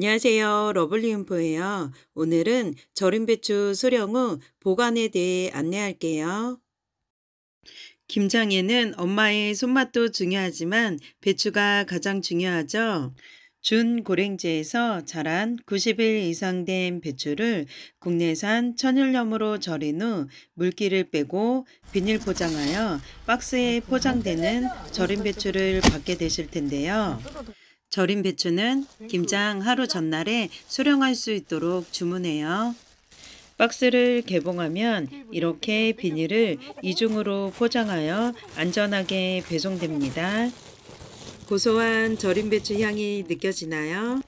안녕하세요. 러블리음포예요. 오늘은 절임 배추 수령 후 보관에 대해 안내할게요. 김장에는 엄마의 손맛도 중요하지만 배추가 가장 중요하죠. 준 고랭지에서 자란 90일 이상 된 배추를 국내산 천일염으로 절인 후 물기를 빼고 비닐 포장하여 박스에 포장되는 절임 배추를 받게 되실 텐데요. 절인 배추는 음. 김장 하루 전날에 수령할 수 있도록 주문해요. 박스를 개봉하면 이렇게 비닐을 이중으로 포장하여 안전하게 배송됩니다. 고소한 절인 배추 향이 느껴지나요?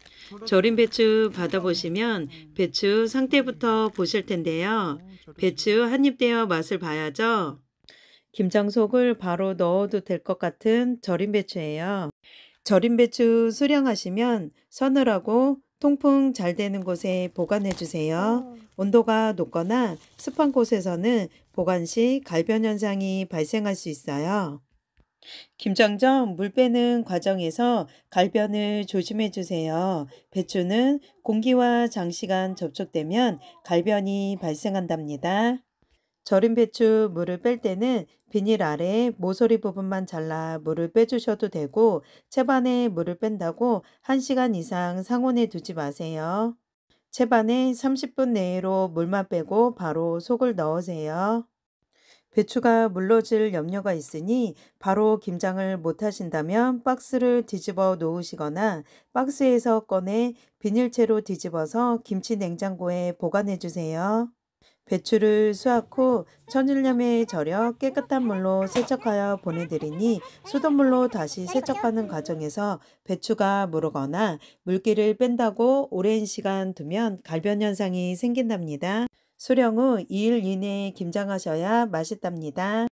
절인 배추 받아보시면 배추 상태부터 보실 텐데요. 배추 한입 떼어 맛을 봐야죠. 김장 속을 바로 넣어도 될 것 같은 절인 배추예요. 절임 배추 수령하시면 서늘하고 통풍 잘 되는 곳에 보관해 주세요. 아. 온도가 높거나 습한 곳에서는 보관 시 갈변 현상이 발생할 수 있어요. 김장전 물 빼는 과정에서 갈변을 조심해 주세요. 배추는 공기와 장시간 접촉되면 갈변이 발생한답니다. 절인 배추 물을 뺄 때는 비닐 아래 모서리 부분만 잘라 물을 빼주셔도 되고 채반에 물을 뺀다고 1시간 이상 상온에 두지 마세요. 채반에 30분 내로 물만 빼고 바로 속을 넣으세요. 배추가 물러질 염려가 있으니 바로 김장을 못하신다면 박스를 뒤집어 놓으시거나 박스에서 꺼내 비닐채로 뒤집어서 김치 냉장고에 보관해 주세요. 배추를 수확 후 천일염에 절여 깨끗한 물로 세척하여 보내드리니 수돗물로 다시 세척하는 과정에서 배추가 무르거나 물기를 뺀다고 오랜 시간 두면 갈변 현상이 생긴답니다. 수령 후 2일 이내에 김장하셔야 맛있답니다.